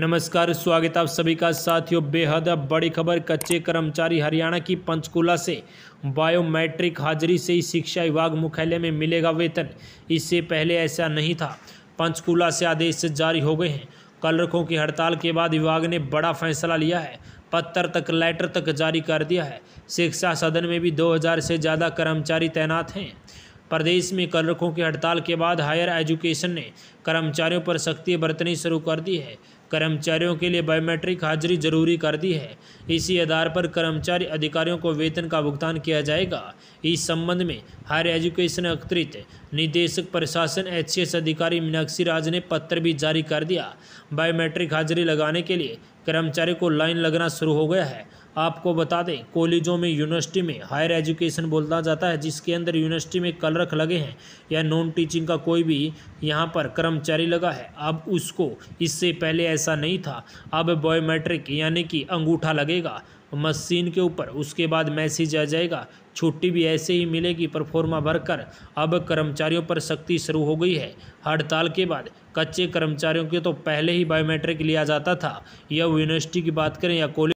नमस्कार स्वागत आप सभी का साथियों बेहद बड़ी खबर कच्चे कर्मचारी हरियाणा की पंचकूला से बायोमेट्रिक हाजिरी से ही शिक्षा विभाग मुख्यालय में मिलेगा वेतन इससे पहले ऐसा नहीं था पंचकूला से आदेश जारी हो गए हैं कलरकों की हड़ताल के बाद विभाग ने बड़ा फैसला लिया है पत्थर तक लेटर तक जारी कर दिया है शिक्षा सदन में भी दो से ज़्यादा कर्मचारी तैनात हैं प्रदेश में कलरखों की हड़ताल के बाद हायर एजुकेशन ने कर्मचारियों पर सख्ती बरतनी शुरू कर दी है कर्मचारियों के लिए बायोमेट्रिक हाजिरी जरूरी कर दी है इसी आधार पर कर्मचारी अधिकारियों को वेतन का भुगतान किया जाएगा इस संबंध में हायर एजुकेशन अतिरिक्त निदेशक प्रशासन एच अधिकारी मीनाक्षी राज ने पत्र भी जारी कर दिया बायोमेट्रिक हाजिरी लगाने के लिए कर्मचारी को लाइन लगना शुरू हो गया है आपको बता दें कॉलेजों में यूनिवर्सिटी में हायर एजुकेशन बोलता जाता है जिसके अंदर यूनिवर्सिटी में कलरख लगे हैं या नॉन टीचिंग का कोई भी यहाँ पर कर्मचारी लगा है अब उसको इससे पहले ऐसा नहीं था अब बायोमेट्रिक यानी कि अंगूठा लगेगा मशीन के ऊपर उसके बाद मैसेज आ जाएगा छुट्टी भी ऐसे ही मिलेगी परफॉर्मा भरकर अब कर्मचारियों पर सख्ती शुरू हो गई है हड़ताल के बाद कच्चे कर्मचारियों के तो पहले ही बायोमेट्रिक लिया जाता था या यूनिवर्सिटी की बात करें या कॉलेज